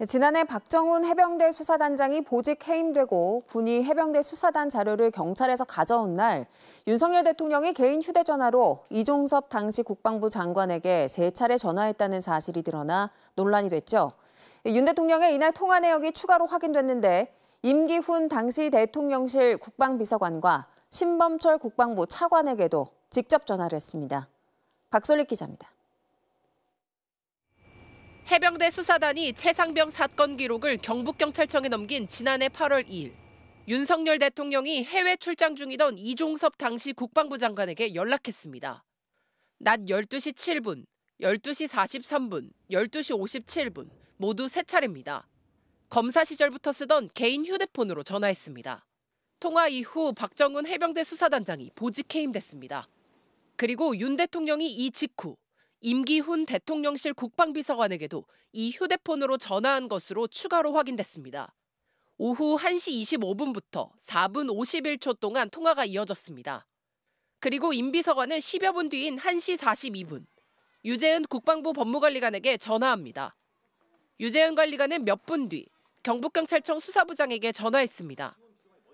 네, 지난해 박정훈 해병대 수사단장이 보직 해임되고 군이 해병대 수사단 자료를 경찰에서 가져온 날 윤석열 대통령이 개인 휴대전화로 이종섭 당시 국방부 장관에게 세 차례 전화했다는 사실이 드러나 논란이 됐죠. 윤 대통령의 이날 통화 내역이 추가로 확인됐는데 임기훈 당시 대통령실 국방비서관과 신범철 국방부 차관에게도 직접 전화를 했습니다. 박솔리 기자입니다. 해병대 수사단이 최상병 사건 기록을 경북경찰청에 넘긴 지난해 8월 2일 윤석열 대통령이 해외 출장 중이던 이종섭 당시 국방부 장관에게 연락했습니다. 낮 12시 7분, 12시 43분, 12시 57분 모두 세 차례입니다. 검사 시절부터 쓰던 개인 휴대폰으로 전화했습니다. 통화 이후 박정은 해병대 수사단장이 보직 해임됐습니다. 그리고 윤 대통령이 이 직후 임기훈 대통령실 국방비서관에게도 이 휴대폰으로 전화한 것으로 추가로 확인됐습니다. 오후 1시 25분부터 4분 51초 동안 통화가 이어졌습니다. 그리고 임 비서관은 10여 분 뒤인 1시 42분 유재은 국방부 법무관리관에게 전화합니다. 유재은 관리관은 몇 분 뒤 경북경찰청 수사부장에게 전화했습니다.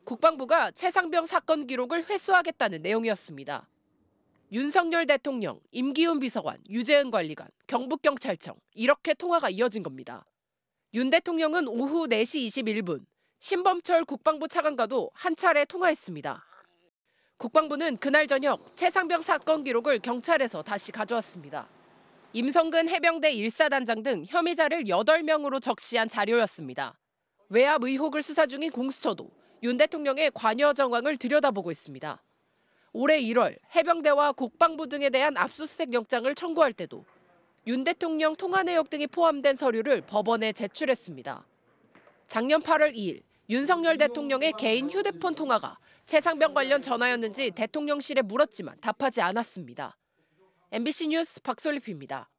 국방부가 최상병 사건 기록을 회수하겠다는 내용이었습니다. 윤석열 대통령, 임기훈 비서관, 유재은 관리관, 경북경찰청 이렇게 통화가 이어진 겁니다. 윤 대통령은 오후 4시 21분 신범철 국방부 차관과도 한 차례 통화했습니다. 국방부는 그날 저녁 최상병 사건 기록을 경찰에서 다시 가져왔습니다. 임성근 해병대 1사단장 등 혐의자를 8명으로 적시한 자료였습니다. 외압 의혹을 수사 중인 공수처도 윤 대통령의 관여 정황을 들여다보고 있습니다. 올해 1월 해병대와 국방부 등에 대한 압수수색 영장을 청구할 때도 윤 대통령 통화 내역 등이 포함된 서류를 법원에 제출했습니다. 작년 8월 2일 윤석열 대통령의 개인 휴대폰 통화가 최상병 관련 전화였는지 대통령실에 물었지만 답하지 않았습니다. MBC 뉴스 박솔리피입니다